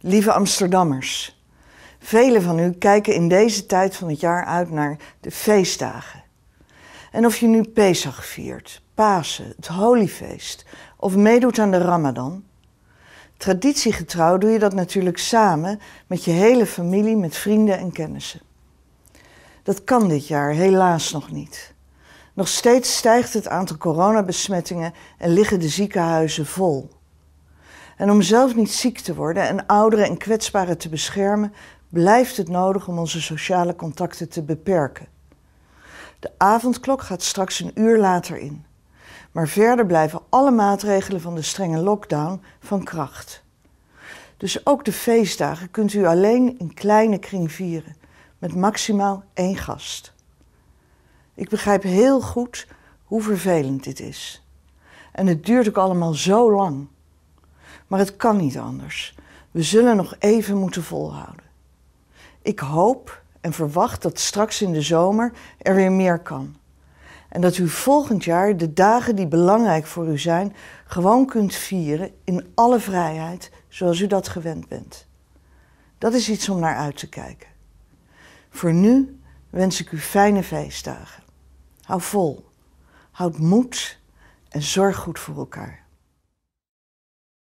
Lieve Amsterdammers, velen van u kijken in deze tijd van het jaar uit naar de feestdagen. En of je nu Pesach viert, Pasen, het Holyfeest of meedoet aan de Ramadan, traditiegetrouw doe je dat natuurlijk samen met je hele familie, met vrienden en kennissen. Dat kan dit jaar helaas nog niet. Nog steeds stijgt het aantal coronabesmettingen en liggen de ziekenhuizen vol. En om zelf niet ziek te worden en ouderen en kwetsbaren te beschermen, blijft het nodig om onze sociale contacten te beperken. De avondklok gaat straks een uur later in. Maar verder blijven alle maatregelen van de strenge lockdown van kracht. Dus ook de feestdagen kunt u alleen in kleine kring vieren, met maximaal één gast. Ik begrijp heel goed hoe vervelend dit is. En het duurt ook allemaal zo lang. Maar het kan niet anders. We zullen nog even moeten volhouden. Ik hoop en verwacht dat straks in de zomer er weer meer kan. En dat u volgend jaar de dagen die belangrijk voor u zijn, gewoon kunt vieren in alle vrijheid zoals u dat gewend bent. Dat is iets om naar uit te kijken. Voor nu wens ik u fijne feestdagen. Hou vol, houd moed en zorg goed voor elkaar.